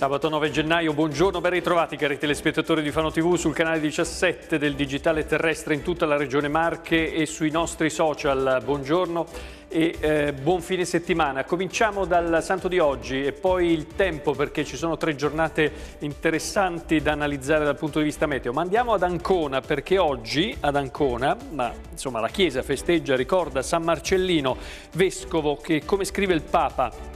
Sabato 9 gennaio, buongiorno, ben ritrovati cari telespettatori di Fano TV sul canale 17 del Digitale Terrestre in tutta la regione Marche e sui nostri social. Buongiorno e eh, buon fine settimana. Cominciamo dal santo di oggi e poi il tempo perché ci sono tre giornate interessanti da analizzare dal punto di vista meteo. Ma andiamo ad Ancona perché oggi ad Ancona, ma insomma la chiesa festeggia, ricorda San Marcellino, vescovo che come scrive il Papa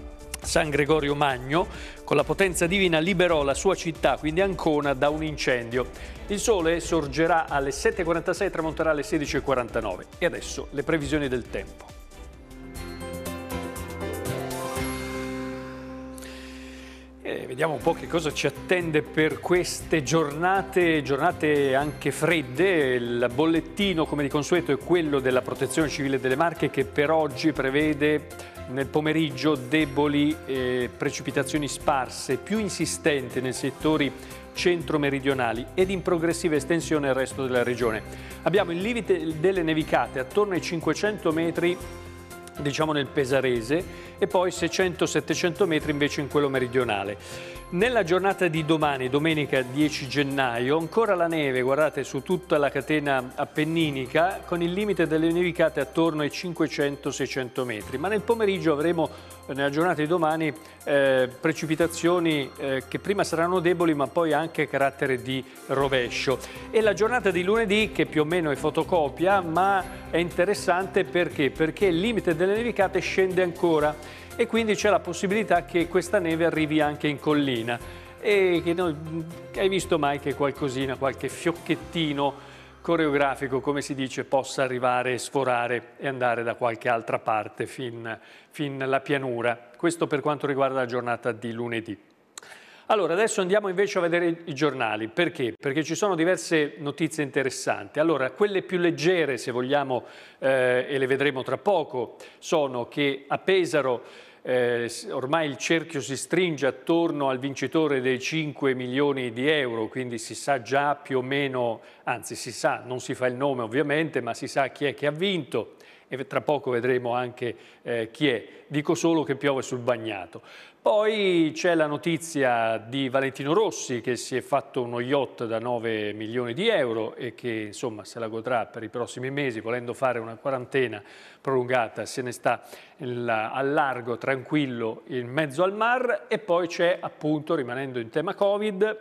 San Gregorio Magno, con la potenza divina liberò la sua città, quindi Ancona, da un incendio. Il sole sorgerà alle 7.46 e tramonterà alle 16.49. E adesso le previsioni del tempo. E eh, vediamo un po' che cosa ci attende per queste giornate, giornate anche fredde. Il bollettino, come di consueto, è quello della Protezione Civile delle Marche che per oggi prevede nel pomeriggio deboli eh, precipitazioni sparse, più insistenti nei settori centro-meridionali ed in progressiva estensione al resto della regione. Abbiamo il limite delle nevicate attorno ai 500 metri diciamo nel pesarese e poi 600-700 metri invece in quello meridionale. Nella giornata di domani, domenica 10 gennaio, ancora la neve, guardate, su tutta la catena appenninica, con il limite delle nevicate attorno ai 500-600 metri. Ma nel pomeriggio avremo, nella giornata di domani, eh, precipitazioni eh, che prima saranno deboli, ma poi anche carattere di rovescio. E la giornata di lunedì, che più o meno è fotocopia, ma è interessante perché? Perché il limite delle nevicate scende ancora e quindi c'è la possibilità che questa neve arrivi anche in collina e che noi, hai visto mai che qualcosina, qualche fiocchettino coreografico, come si dice, possa arrivare, e sforare e andare da qualche altra parte fin, fin la pianura. Questo per quanto riguarda la giornata di lunedì. Allora, adesso andiamo invece a vedere i giornali. Perché? Perché ci sono diverse notizie interessanti. Allora, quelle più leggere, se vogliamo, eh, e le vedremo tra poco, sono che a Pesaro eh, ormai il cerchio si stringe attorno al vincitore dei 5 milioni di euro, quindi si sa già più o meno, anzi si sa, non si fa il nome ovviamente, ma si sa chi è che ha vinto e tra poco vedremo anche eh, chi è. Dico solo che piove sul bagnato. Poi c'è la notizia di Valentino Rossi che si è fatto uno yacht da 9 milioni di euro e che insomma se la godrà per i prossimi mesi volendo fare una quarantena prolungata se ne sta al largo tranquillo in mezzo al mar e poi c'è appunto rimanendo in tema Covid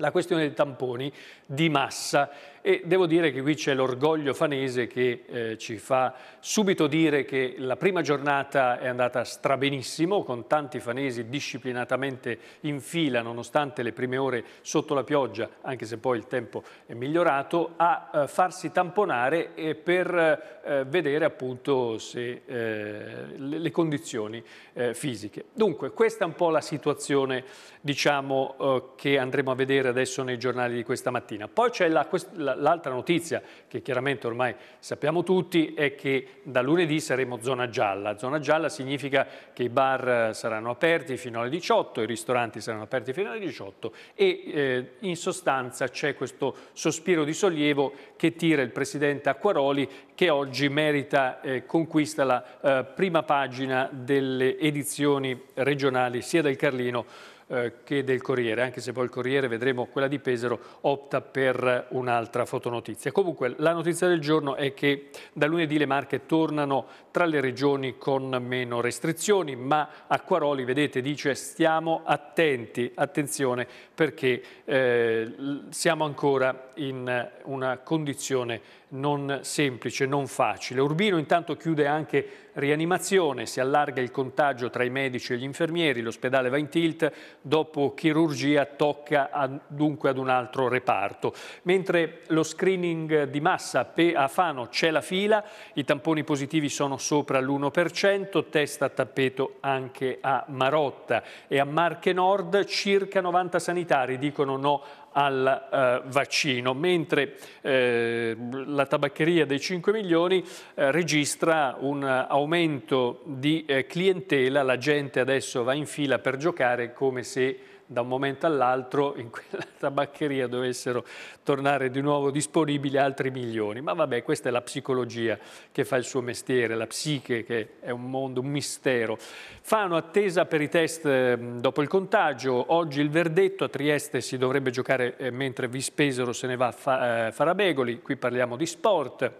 la questione dei tamponi di massa e devo dire che qui c'è l'orgoglio fanese che eh, ci fa subito dire che la prima giornata è andata strabenissimo con tanti fanesi disciplinatamente in fila nonostante le prime ore sotto la pioggia anche se poi il tempo è migliorato a eh, farsi tamponare eh, per vedere appunto se, eh, le, condizioni eh, fisiche. Dunque questa è un po' la situazione diciamo, eh, che andremo a vedere adesso nei giornali di questa mattina. Poi c'è la, la L'altra notizia che chiaramente ormai sappiamo tutti è che da lunedì saremo zona gialla. Zona gialla significa che i bar eh, saranno aperti fino alle 18, i ristoranti saranno aperti fino alle 18 e eh, in sostanza c'è questo sospiro di sollievo che tira il presidente Acquaroli che oggi merita, eh, conquista la eh, prima pagina delle edizioni regionali sia del Carlino eh, che del Corriere, anche se poi il Corriere, vedremo quella di Pesaro, opta per un'altra fotonotizia. Comunque la notizia del giorno è che da lunedì le Marche tornano tra le regioni con meno restrizioni, ma Acquaroli, vedete, dice stiamo attenti, attenzione, perché eh, siamo ancora in una condizione non semplice, non facile. Urbino intanto chiude anche rianimazione, si allarga il contagio tra i medici e gli infermieri, l'ospedale va in tilt, dopo chirurgia tocca a, dunque ad un altro reparto. Mentre lo screening di massa a Fano c'è la fila, i tamponi positivi sono sopra l'1%, testa a tappeto anche a Marotta e a Marche Nord circa 90 sanitari dicono no al eh, vaccino, mentre eh, la tabaccheria dei 5 milioni eh, registra un aumento di eh, clientela, la gente adesso va in fila per giocare come se da un momento all'altro in quella tabaccheria dovessero tornare di nuovo disponibili altri milioni. Ma vabbè, questa è la psicologia che fa il suo mestiere, la psiche che è un mondo, un mistero. Fano attesa per i test ehm, dopo il contagio. Oggi il verdetto a Trieste si dovrebbe giocare eh, mentre Vispesero se ne va a eh, Farabegoli. Qui parliamo di sport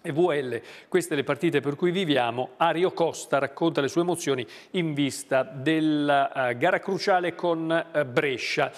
e VL, queste le partite per cui viviamo, Ario Costa racconta le sue emozioni in vista della eh, gara cruciale con eh, Brescia.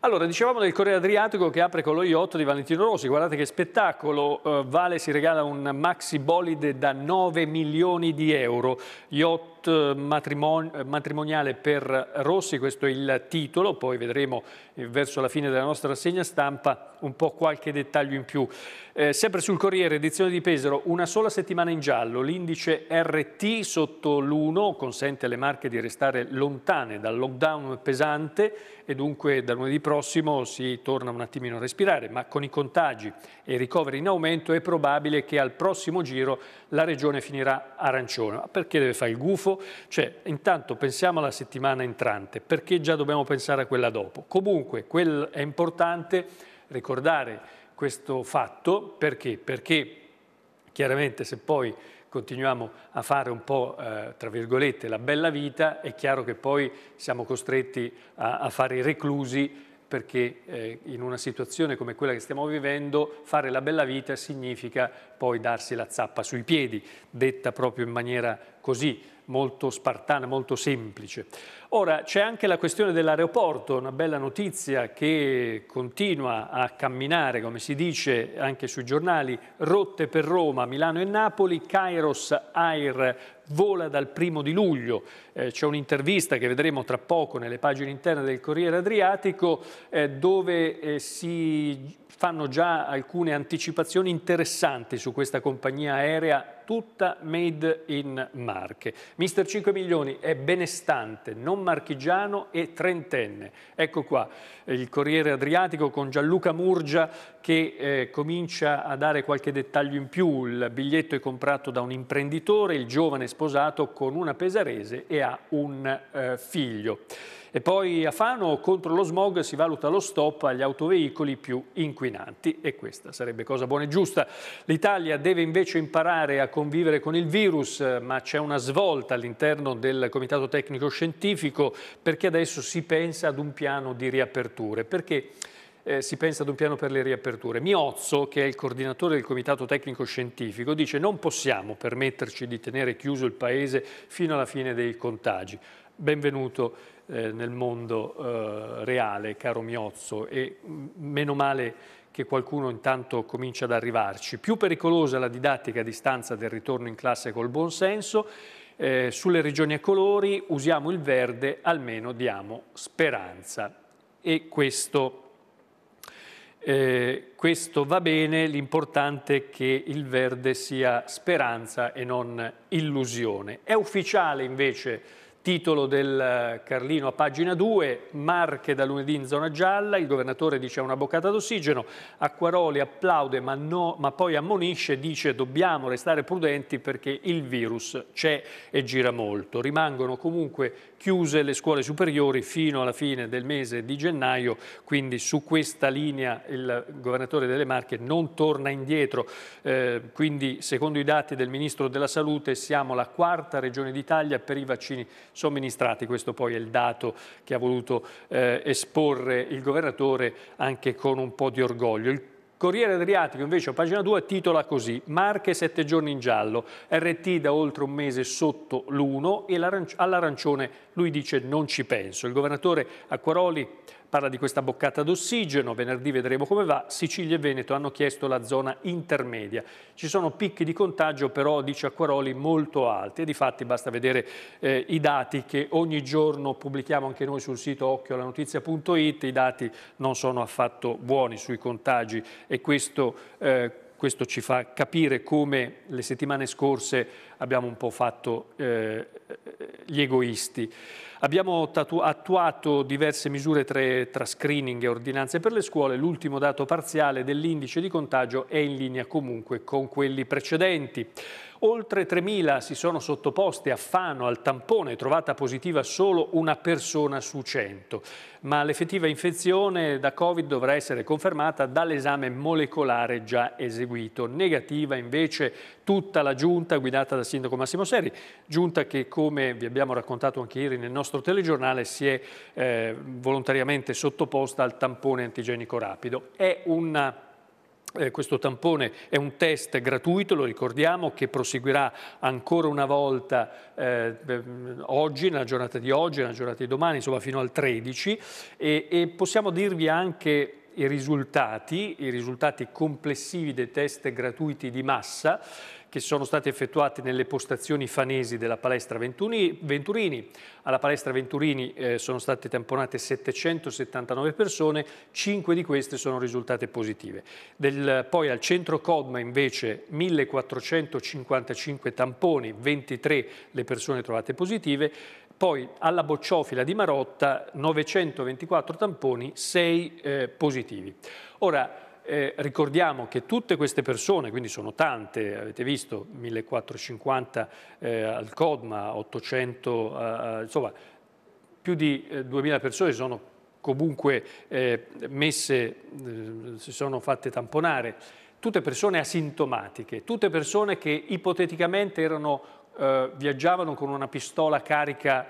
Allora, dicevamo del Corriere Adriatico che apre con lo yacht di Valentino Rossi, guardate che spettacolo, eh, vale si regala un maxi bolide da 9 milioni di euro, yacht Jackpot eh, eh, matrimoniale per Rossi, questo è il titolo, poi vedremo eh, verso la fine della nostra rassegna stampa un po' qualche dettaglio in più. Eh, sempre sul Corriere, edizione di Pesaro, una sola settimana in giallo, l'indice RT sotto l'1 consente alle marche di restare lontane dal lockdown pesante e dunque da lunedì prossimo si torna un attimino a respirare, ma con i contagi e i ricoveri in aumento è probabile che al prossimo giro la regione finirà arancione. Ma perché deve fare il gufo? tartufo, cioè intanto pensiamo alla settimana entrante, perché già dobbiamo pensare a quella dopo. Comunque quel è importante ricordare questo fatto, perché? Perché chiaramente se poi continuiamo a fare un po', eh, tra virgolette, la bella vita, è chiaro che poi siamo costretti a, a fare i reclusi perché eh, in una situazione come quella che stiamo vivendo fare la bella vita significa poi darsi la zappa sui piedi, detta proprio in maniera così molto spartana, molto semplice. Ora c'è anche la questione dell'aeroporto, una bella notizia che continua a camminare, come si dice anche sui giornali, rotte per Roma, Milano e Napoli, Kairos Air vola dal primo di luglio. Eh, C'è un'intervista che vedremo tra poco nelle pagine interne del Corriere Adriatico eh, dove eh, si fanno già alcune anticipazioni interessanti su questa compagnia aerea tutta made in Marche. Mister 5 milioni è benestante, non non marchigiano e trentenne. Ecco qua eh, il Corriere Adriatico con Gianluca Murgia che eh, comincia a dare qualche dettaglio in più. Il biglietto è comprato da un imprenditore, il giovane è sposato con una pesarese e ha un eh, figlio. E poi a Fano contro lo smog si valuta lo stop agli autoveicoli più inquinanti e questa sarebbe cosa buona e giusta. L'Italia deve invece imparare a convivere con il virus, ma c'è una svolta all'interno del Comitato Tecnico Scientifico perché adesso si pensa ad un piano di riaperture. Perché? Eh, si pensa ad un piano per le riaperture. Miozzo, che è il coordinatore del Comitato Tecnico Scientifico, dice non possiamo permetterci di tenere chiuso il Paese fino alla fine dei contagi. Benvenuto eh, nel mondo eh, reale, caro Miozzo, e meno male che qualcuno intanto comincia ad arrivarci. Più pericolosa la didattica a distanza del ritorno in classe col buonsenso, eh, sulle regioni a colori usiamo il verde, almeno diamo speranza. E questo... Eh, questo va bene, l'importante è che il verde sia speranza e non illusione. È ufficiale invece Titolo del eh, Carlino a pagina 2, Marche da lunedì in zona gialla, il governatore dice una boccata d'ossigeno, Acquaroli applaude ma, no, ma poi ammonisce, dice dobbiamo restare prudenti perché il virus c'è e gira molto. Rimangono comunque chiuse le scuole superiori fino alla fine del mese di gennaio, quindi su questa linea il governatore delle Marche non torna indietro. Eh, quindi secondo i dati del Ministro della Salute siamo la quarta regione d'Italia per i vaccini somministrati. Questo poi è il dato che ha voluto eh, esporre il governatore anche con un po' di orgoglio. Il Corriere Adriatico invece a pagina 2 titola così Marche sette giorni in giallo, RT da oltre un mese sotto l'1 e all'arancione lui dice non ci penso. Il governatore Acquaroli Parla di questa boccata d'ossigeno, venerdì vedremo come va. Sicilia e Veneto hanno chiesto la zona intermedia. Ci sono picchi di contagio però, dice Acquaroli, molto alti e di fatti basta vedere eh, i dati che ogni giorno pubblichiamo anche noi sul sito occhiolanotizia.it. I dati non sono affatto buoni sui contagi e questo... Eh, questo ci fa capire come le settimane scorse abbiamo un po' fatto eh, gli egoisti. Abbiamo attuato diverse misure tra screening e ordinanze per le scuole, l'ultimo dato parziale dell'indice di contagio è in linea comunque con quelli precedenti. Oltre 3.000 si sono sottoposte a Fano al tampone, trovata positiva solo una persona su 100, ma l'effettiva infezione da Covid dovrà essere confermata dall'esame molecolare già eseguito. Negativa invece tutta la giunta guidata dal sindaco Massimo Serri, giunta che come vi abbiamo raccontato anche ieri nel nostro nostro telegiornale si è eh, volontariamente sottoposta al tampone antigenico rapido. È una eh, questo tampone è un test gratuito, lo ricordiamo, che proseguirà ancora una volta eh, oggi, nella giornata di oggi, nella giornata di domani, insomma fino al 13 e, e possiamo dirvi anche i risultati, i risultati complessivi dei test gratuiti di massa che sono state effettuate nelle postazioni fanesi della palestra Venturini. Alla palestra Venturini eh, sono state tamponate 779 persone, 5 di queste sono risultate positive. Del, poi al centro Codma invece 1455 tamponi, 23 le persone trovate positive, poi alla bocciofila di Marotta 924 tamponi, 6 eh, positivi. Ora, eh, ricordiamo che tutte queste persone, quindi sono tante, avete visto 1450 eh, al CODMA, 800, eh, eh, insomma più di 2000 eh, persone sono comunque eh, messe, si sono fatte tamponare, tutte persone asintomatiche, tutte persone che ipoteticamente erano, viaggiavano con una pistola carica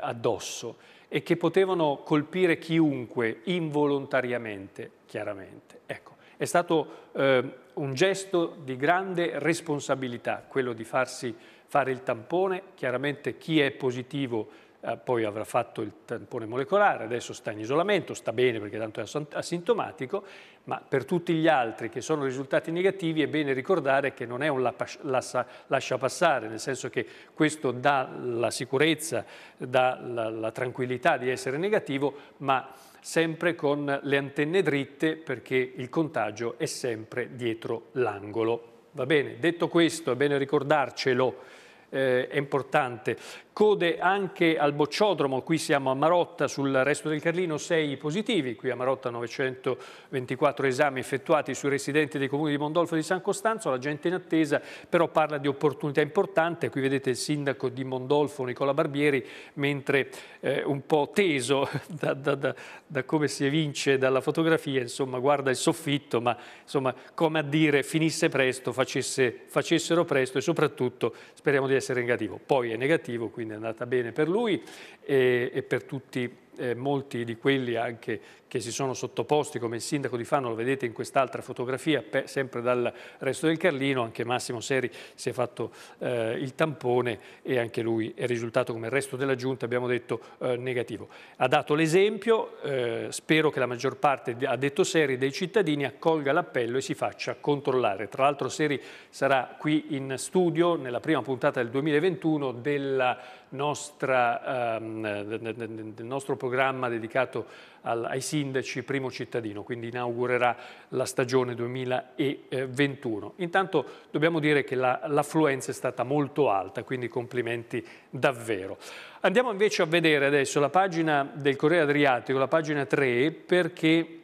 addosso e che potevano colpire chiunque, involontariamente, chiaramente. Ecco, è stato eh, un gesto di grande responsabilità quello di farsi fare il tampone, chiaramente chi è positivo eh, poi avrà fatto il tampone molecolare, adesso sta in isolamento, sta bene perché tanto è asintomatico, ma per tutti gli altri che sono risultati negativi è bene ricordare che non è un lascia passare, nel senso che questo dà la sicurezza, dà la, la tranquillità di essere negativo, ma sempre con le antenne dritte perché il contagio è sempre dietro l'angolo. Va bene, detto questo è bene ricordarcelo eh, è importante. Code anche al bocciodromo, qui siamo a Marotta, sul resto del Carlino 6 positivi, qui a Marotta 924 esami effettuati sui residenti dei comuni di Mondolfo e di San Costanzo, la gente in attesa però parla di opportunità importante, qui vedete il sindaco di Mondolfo Nicola Barbieri, mentre eh, un po' teso da, da, da, da, come si evince dalla fotografia, insomma guarda il soffitto, ma insomma come a dire finisse presto, facesse, facessero presto e soprattutto speriamo di essere negativo. Poi è negativo, quindi è andata bene per lui e, e per tutti, eh, molti di quelli anche che si sono sottoposti come il sindaco di Fano, lo vedete in quest'altra fotografia, sempre dal resto del Carlino, anche Massimo Seri si è fatto eh, il tampone e anche lui è risultato come il resto della giunta, abbiamo detto, eh, negativo. Ha dato l'esempio, eh, spero che la maggior parte, ha detto Seri, dei cittadini accolga l'appello e si faccia controllare. Tra l'altro Seri sarà qui in studio nella prima puntata del 2021 della nostra, ehm, del nostro programma dedicato al, ai sindaci primo cittadino, quindi inaugurerà la stagione 2021. Eh, Intanto dobbiamo dire che l'affluenza la, è stata molto alta, quindi complimenti davvero. Andiamo invece a vedere adesso la pagina del Corriere Adriatico, la pagina 3, perché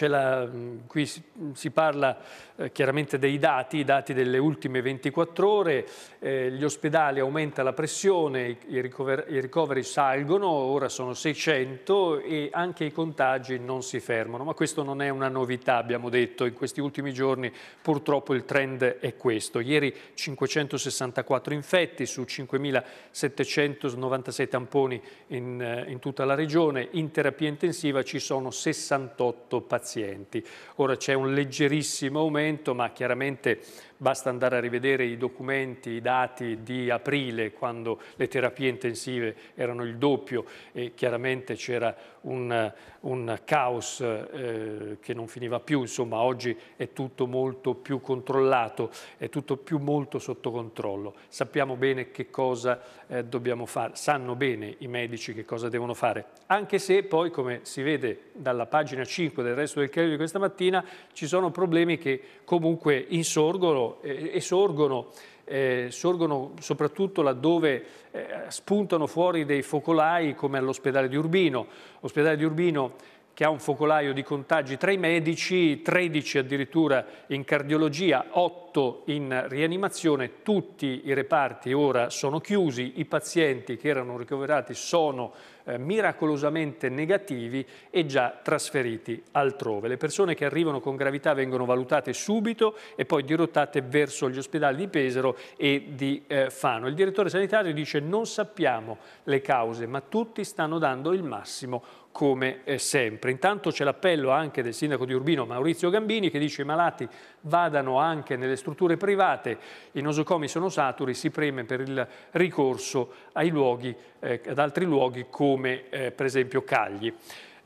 la, qui si, parla eh, chiaramente dei dati, i dati delle ultime 24 ore, eh, gli ospedali aumenta la pressione, i, i, ricover, i, ricoveri salgono, ora sono 600 e anche i contagi non si fermano, ma questo non è una novità abbiamo detto, in questi ultimi giorni purtroppo il trend è questo, ieri 564 infetti su 5.796 tamponi in, eh, in tutta la regione, in terapia intensiva ci sono 68 pazienti pazienti. Ora c'è un leggerissimo aumento, ma chiaramente basta andare a rivedere i documenti, i dati di aprile quando le terapie intensive erano il doppio e chiaramente c'era un, un, caos eh, che non finiva più, insomma oggi è tutto molto più controllato, è tutto più molto sotto controllo, sappiamo bene che cosa eh, dobbiamo fare, sanno bene i medici che cosa devono fare, anche se poi come si vede dalla pagina 5 del resto del credito di questa mattina ci sono problemi che comunque insorgono eh, e sorgono, eh, sorgono soprattutto laddove eh, spuntano fuori dei focolai come all'ospedale di Urbino. L'ospedale di Urbino che ha un focolaio di contagi tra i medici, 13 addirittura in cardiologia, 8 in rianimazione, tutti i reparti ora sono chiusi, i pazienti che erano ricoverati sono eh, miracolosamente negativi e già trasferiti altrove. Le persone che arrivano con gravità vengono valutate subito e poi dirottate verso gli ospedali di Pesaro e di eh, Fano. Il direttore sanitario dice non sappiamo le cause, ma tutti stanno dando il massimo come eh, sempre. Intanto c'è l'appello anche del sindaco di Urbino Maurizio Gambini che dice i malati vadano anche nelle strutture private, i nosocomi sono saturi, si preme per il ricorso luoghi, eh, ad altri luoghi come eh, per esempio Cagli.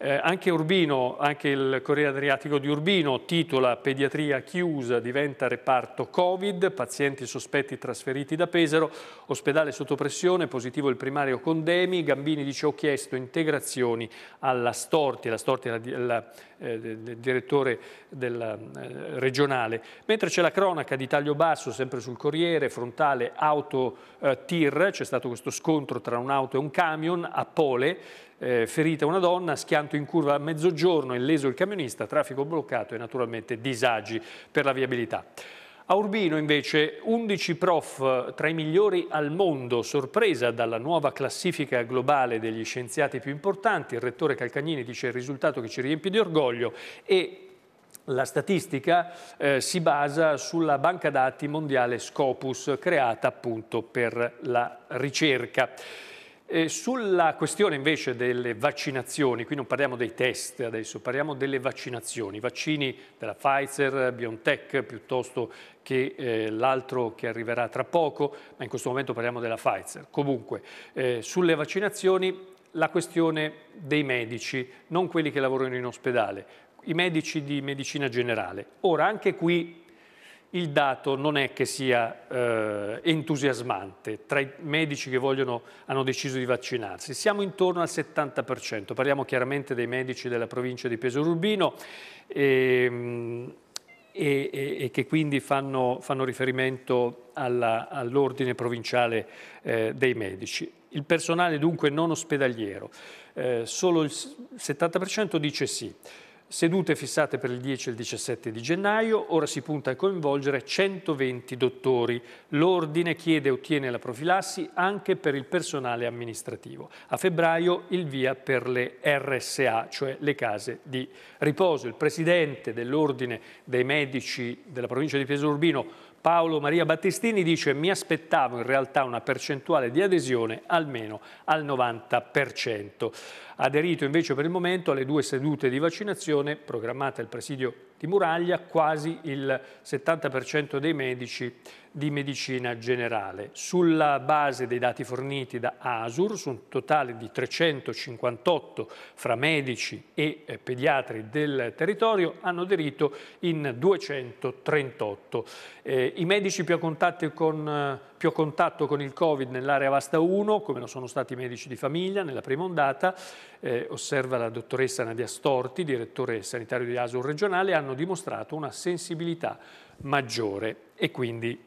Eh, anche Urbino, anche il Corriere Adriatico di Urbino titola Pediatria chiusa diventa reparto Covid, pazienti sospetti trasferiti da Pesaro, ospedale sotto pressione, positivo il primario Condemi, Gambini dice ho chiesto integrazioni alla Storti, la Storti è il eh, direttore della, eh, regionale. Mentre c'è la cronaca di taglio basso, sempre sul Corriere, frontale auto eh, tir, c'è stato questo scontro tra un'auto e un camion a Pole, eh, ferita una donna, schianto in curva a mezzogiorno, illeso il camionista, traffico bloccato e naturalmente disagi per la viabilità. A Urbino invece 11 prof eh, tra i migliori al mondo, sorpresa dalla nuova classifica globale degli scienziati più importanti, il rettore Calcagnini dice il risultato che ci riempie di orgoglio e la statistica eh, si basa sulla banca dati mondiale Scopus creata appunto per la ricerca. E eh, sulla questione invece delle vaccinazioni, qui non parliamo dei test adesso, parliamo delle vaccinazioni, vaccini della Pfizer, BioNTech piuttosto che eh, l'altro che arriverà tra poco, ma in questo momento parliamo della Pfizer. Comunque, eh, sulle vaccinazioni la questione dei medici, non quelli che lavorano in ospedale, i medici di medicina generale. Ora, anche qui il dato non è che sia eh, entusiasmante tra i medici che vogliono, hanno deciso di vaccinarsi. Siamo intorno al 70%, parliamo chiaramente dei medici della provincia di Peso Urbino ehm, e, e, e che quindi fanno, fanno riferimento all'ordine all provinciale eh, dei medici. Il personale dunque non ospedaliero, eh, solo il 70% dice sì. Sedute fissate per il 10 e il 17 di gennaio, ora si punta a coinvolgere 120 dottori. L'ordine chiede e ottiene la profilassi anche per il personale amministrativo. A febbraio il via per le RSA, cioè le case di riposo. Il presidente dell'Ordine dei Medici della provincia di Pieso Urbino, Paolo Maria Battistini, dice mi aspettavo in realtà una percentuale di adesione almeno al 90% aderito invece per il momento alle due sedute di vaccinazione programmate al presidio di Muraglia, quasi il 70% dei medici di medicina generale. Sulla base dei dati forniti da ASUR, su un totale di 358 fra medici e eh, pediatri del territorio, hanno aderito in 238. Eh, I medici più a contatto con eh, più a contatto con il Covid nell'area vasta 1, come lo sono stati i medici di famiglia nella prima ondata, eh, osserva la dottoressa Nadia Storti, direttore sanitario di ASUR regionale, hanno dimostrato una sensibilità maggiore e quindi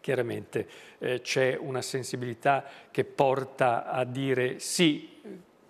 chiaramente eh, c'è una sensibilità che porta a dire sì,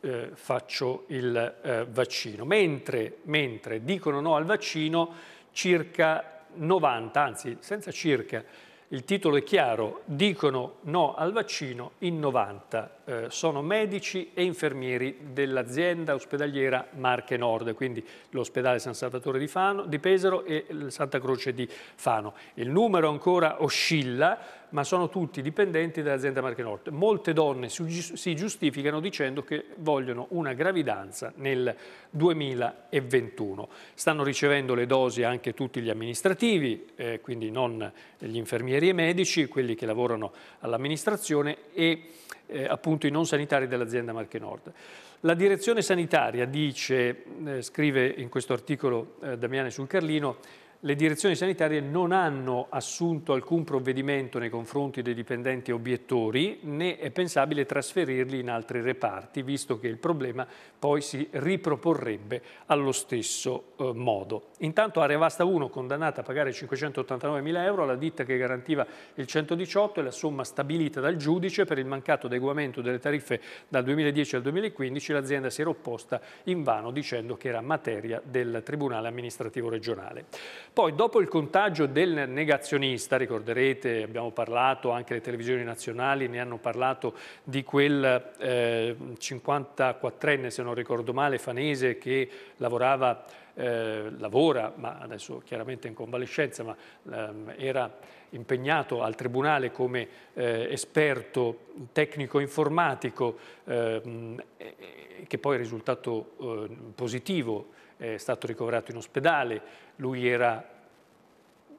eh, faccio il eh, vaccino, mentre, mentre dicono no al vaccino circa 90, anzi senza circa il titolo è chiaro, dicono no al vaccino in 90. Eh, sono medici e infermieri dell'azienda ospedaliera Marche Nord, quindi l'ospedale San Salvatore di, Fano, di Pesaro e Santa Croce di Fano. Il numero ancora oscilla, ma sono tutti dipendenti dell'azienda Marche Nord. Molte donne si giustificano dicendo che vogliono una gravidanza nel 2021. Stanno ricevendo le dosi anche tutti gli amministrativi, eh, quindi non gli infermieri e medici, quelli che lavorano all'amministrazione e eh, appunto i non sanitari dell'azienda Marche Nord. La direzione sanitaria dice, eh, scrive in questo articolo eh, Damiane sul Carlino, le direzioni sanitarie non hanno assunto alcun provvedimento nei confronti dei dipendenti obiettori né è pensabile trasferirli in altri reparti, visto che il problema poi si riproporrebbe allo stesso eh, modo. Intanto Area Vasta 1 condannata a pagare 589.000 euro alla ditta che garantiva il 118 e la somma stabilita dal giudice per il mancato adeguamento delle tariffe dal 2010 al 2015 l'azienda si era opposta in vano dicendo che era materia del Tribunale amministrativo regionale. Poi dopo il contagio del negazionista, ricorderete, abbiamo parlato, anche le televisioni nazionali ne hanno parlato di quel eh, 54enne, se non ricordo male, fanese che lavorava eh, lavora, ma adesso chiaramente in convalescenza, ma ehm, era impegnato al Tribunale come eh, esperto tecnico-informatico, ehm, che poi è risultato eh, positivo è stato ricoverato in ospedale, lui era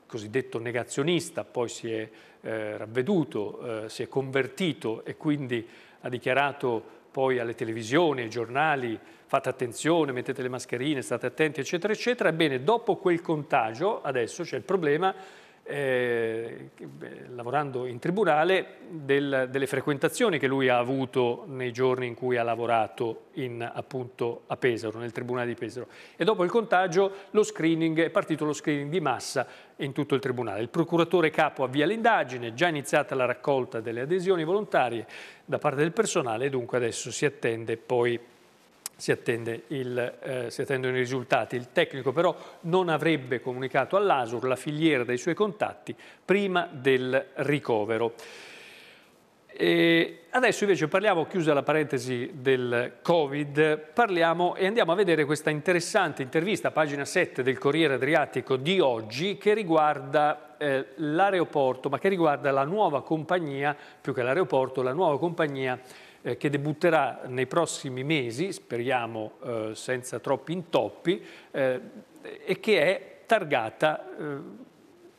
cosiddetto negazionista, poi si è eh, ravveduto, eh, si è convertito e quindi ha dichiarato poi alle televisioni, ai giornali, fate attenzione, mettete le mascherine, state attenti, eccetera, eccetera. Ebbene, dopo quel contagio, adesso c'è il problema eh, lavorando in tribunale, del, delle frequentazioni che lui ha avuto nei giorni in cui ha lavorato in, appunto, a Pesaro, nel tribunale di Pesaro. E dopo il contagio lo screening, è partito lo screening di massa in tutto il tribunale. Il procuratore capo avvia l'indagine, è già iniziata la raccolta delle adesioni volontarie da parte del personale, e dunque adesso si attende poi si, il, eh, si, attendono i risultati. Il tecnico però non avrebbe comunicato all'ASUR la filiera dei suoi contatti prima del ricovero. E adesso invece parliamo, chiusa la parentesi del Covid, parliamo e andiamo a vedere questa interessante intervista, pagina 7 del Corriere Adriatico di oggi, che riguarda eh, l'aeroporto, ma che riguarda la nuova compagnia, più che l'aeroporto, la nuova compagnia eh, che debutterà nei prossimi mesi, speriamo eh, senza troppi intoppi, eh, e che è targata eh,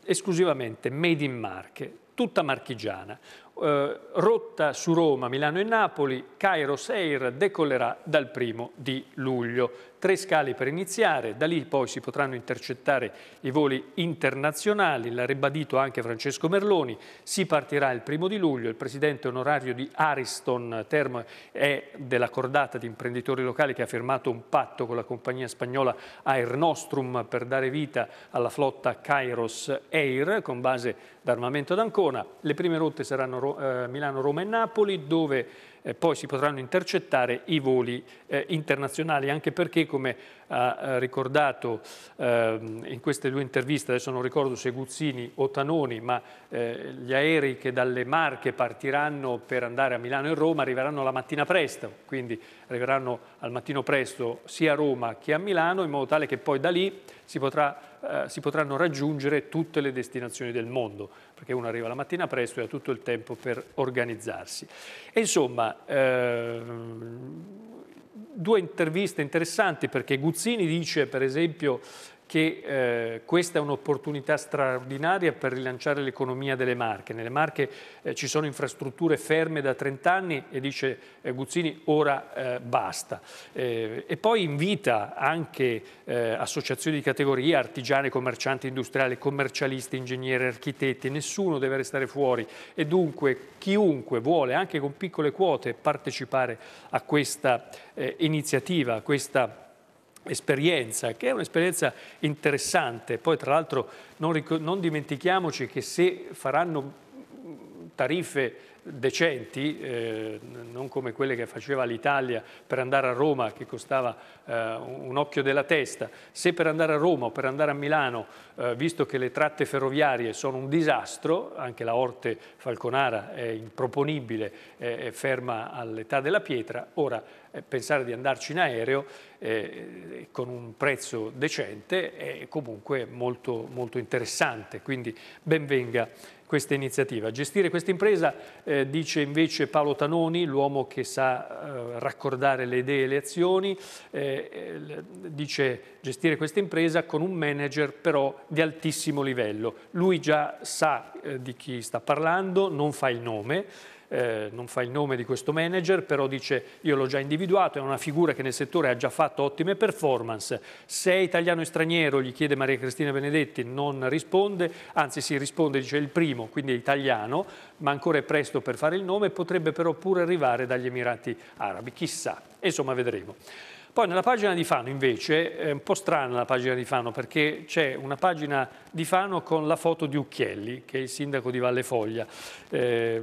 esclusivamente Made in Marche, tutta marchigiana eh, rotta su Roma, Milano e Napoli, Cairo Seir decollerà dal primo di luglio. Tre scali per iniziare, da lì poi si potranno intercettare i voli internazionali, l'ha ribadito anche Francesco Merloni, si partirà il primo di luglio, il presidente onorario di Ariston Term è della cordata di imprenditori locali che ha firmato un patto con la compagnia spagnola Air Nostrum per dare vita alla flotta Kairos Air con base d'armamento d'Ancona, le prime rotte saranno eh, Milano, Roma e Napoli, dove eh, poi si potranno intercettare i voli eh, internazionali, anche perché, come ha eh, ricordato ehm, in queste due interviste, adesso non ricordo se Guzzini o Tanoni, ma eh, gli aerei che dalle Marche partiranno per andare a Milano e Roma arriveranno la mattina presto, quindi arriveranno al mattino presto sia a Roma che a Milano in modo tale che poi da lì si, potrà, eh, si, potranno raggiungere tutte le destinazioni del mondo, perché uno arriva la mattina presto e ha tutto il tempo per organizzarsi. E insomma, eh, due interviste interessanti perché Guzzini dice, per esempio, che eh, questa è un'opportunità straordinaria per rilanciare l'economia delle Marche. Nelle Marche eh, ci sono infrastrutture ferme da 30 anni e dice eh, Guzzini ora eh, basta. Eh, e poi invita anche eh, associazioni di categoria, artigiani, commercianti industriali, commercialisti, ingegneri, architetti, nessuno deve restare fuori e dunque chiunque vuole anche con piccole quote partecipare a questa iniziativa, a questa esperienza, che è un'esperienza interessante. Poi tra l'altro non, non dimentichiamoci che se faranno mm, tariffe decenti, eh, non come quelle che faceva l'Italia per andare a Roma che costava eh, un occhio della testa, se per andare a Roma o per andare a Milano, eh, visto che le tratte ferroviarie sono un disastro, anche la Orte Falconara è improponibile, è ferma all'età della pietra, ora eh, pensare di andarci in aereo eh, con un prezzo decente è comunque molto, molto interessante, quindi benvenga questa iniziativa. Gestire questa impresa, eh, dice invece Paolo Tanoni, l'uomo che sa eh, raccordare le idee e le azioni, eh, eh, dice gestire questa impresa con un manager però di altissimo livello. Lui già sa di chi sta parlando, non fa il nome, eh, non fa il nome di questo manager, però dice io l'ho già individuato, è una figura che nel settore ha già fatto ottime performance, se è italiano e straniero gli chiede Maria Cristina Benedetti, non risponde, anzi si risponde, dice il primo, quindi è italiano, ma ancora è presto per fare il nome, potrebbe però pure arrivare dagli Emirati Arabi, chissà, insomma vedremo. Poi nella pagina di Fano invece, è un po' strana la pagina di Fano perché c'è una pagina di Fano con la foto di Ucchielli, che è il sindaco di Valle Foglia. Eh,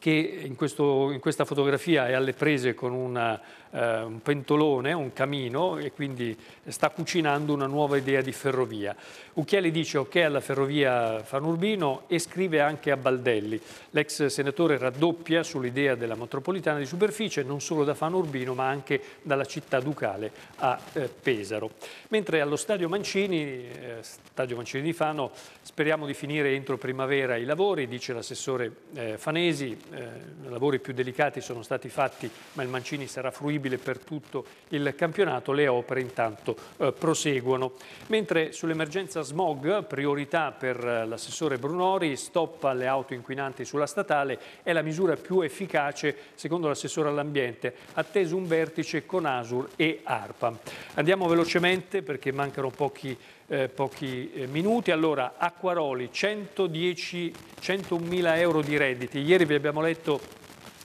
che in, questo, in, questa fotografia è alle prese con una, eh, un pentolone, un camino e quindi sta cucinando una nuova idea di ferrovia. Ucchiali dice ok alla ferrovia Fanurbino e scrive anche a Baldelli. L'ex senatore raddoppia sull'idea della metropolitana di superficie non solo da Fanurbino ma anche dalla città ducale a eh, Pesaro. Mentre allo stadio Mancini, eh, stadio Mancini di Fano, speriamo di finire entro primavera i lavori, dice l'assessore eh, Fanesi, eh, lavori più delicati sono stati fatti, ma il Mancini sarà fruibile per tutto il campionato, le opere intanto eh, proseguono. Mentre sull'emergenza smog, priorità per eh, l'assessore Brunori, stop alle auto inquinanti sulla statale, è la misura più efficace secondo l'assessore all'ambiente, atteso un vertice con Asur e ARPA. Andiamo velocemente perché mancano pochi minuti eh, pochi eh, minuti. Allora, Acquaroli, 101.000 euro di redditi. Ieri vi abbiamo letto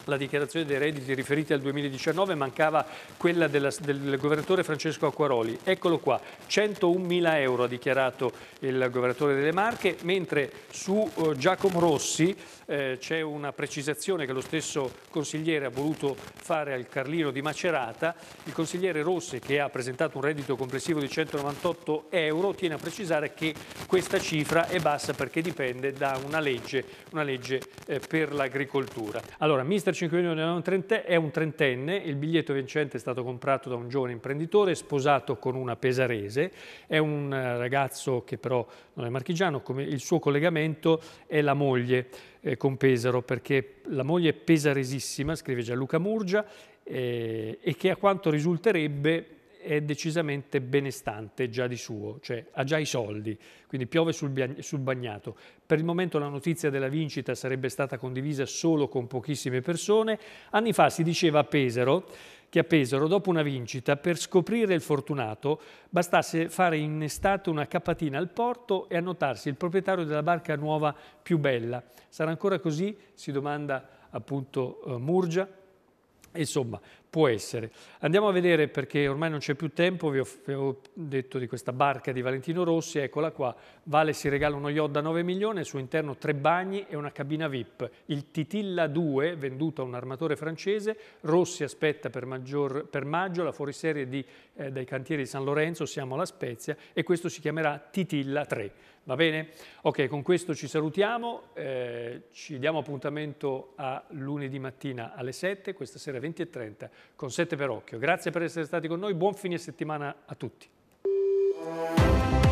la dichiarazione dei redditi riferiti al 2019, mancava quella della, del governatore Francesco Acquaroli. Eccolo qua, 101.000 euro ha dichiarato il governatore delle Marche, mentre su eh, Giacomo Rossi eh, c'è una precisazione che lo stesso consigliere ha voluto fare al Carlino di Macerata. Il consigliere Rossi, che ha presentato un reddito complessivo di 198 euro, tiene a precisare che questa cifra è bassa perché dipende da una legge, una legge eh, per l'agricoltura. Allora, Mister 5 milioni è un trentenne, il biglietto vincente è stato comprato da un giovane imprenditore sposato con una pesarese, è un eh, ragazzo che però non è marchigiano, come il suo collegamento è la moglie eh, con Pesaro perché la moglie è pesaresissima, scrive Gianluca Murgia, eh, e che a quanto risulterebbe è decisamente benestante già di suo, cioè ha già i soldi, quindi piove sul, sul bagnato. Per il momento la notizia della vincita sarebbe stata condivisa solo con pochissime persone. Anni fa si diceva a Pesaro che appesero dopo una vincita per scoprire il fortunato bastasse fare in estate una capatina al porto e annotarsi il proprietario della barca nuova più bella. Sarà ancora così? Si domanda appunto eh, Murgia. Insomma, può essere. Andiamo a vedere perché ormai non c'è più tempo, vi ho detto di questa barca di Valentino Rossi, eccola qua, Vale si regala uno yacht da 9 milioni, al suo interno tre bagni e una cabina VIP, il Titilla 2 venduto a un armatore francese, Rossi aspetta per, maggior, per maggio la fuoriserie di, eh, dai cantieri di San Lorenzo, siamo alla Spezia e questo si chiamerà Titilla 3. Va bene? Ok, con questo ci salutiamo, eh, ci diamo appuntamento a lunedì mattina alle 7, questa sera 20.30 con 7 per occhio. Grazie per essere stati con noi, buon fine settimana a tutti.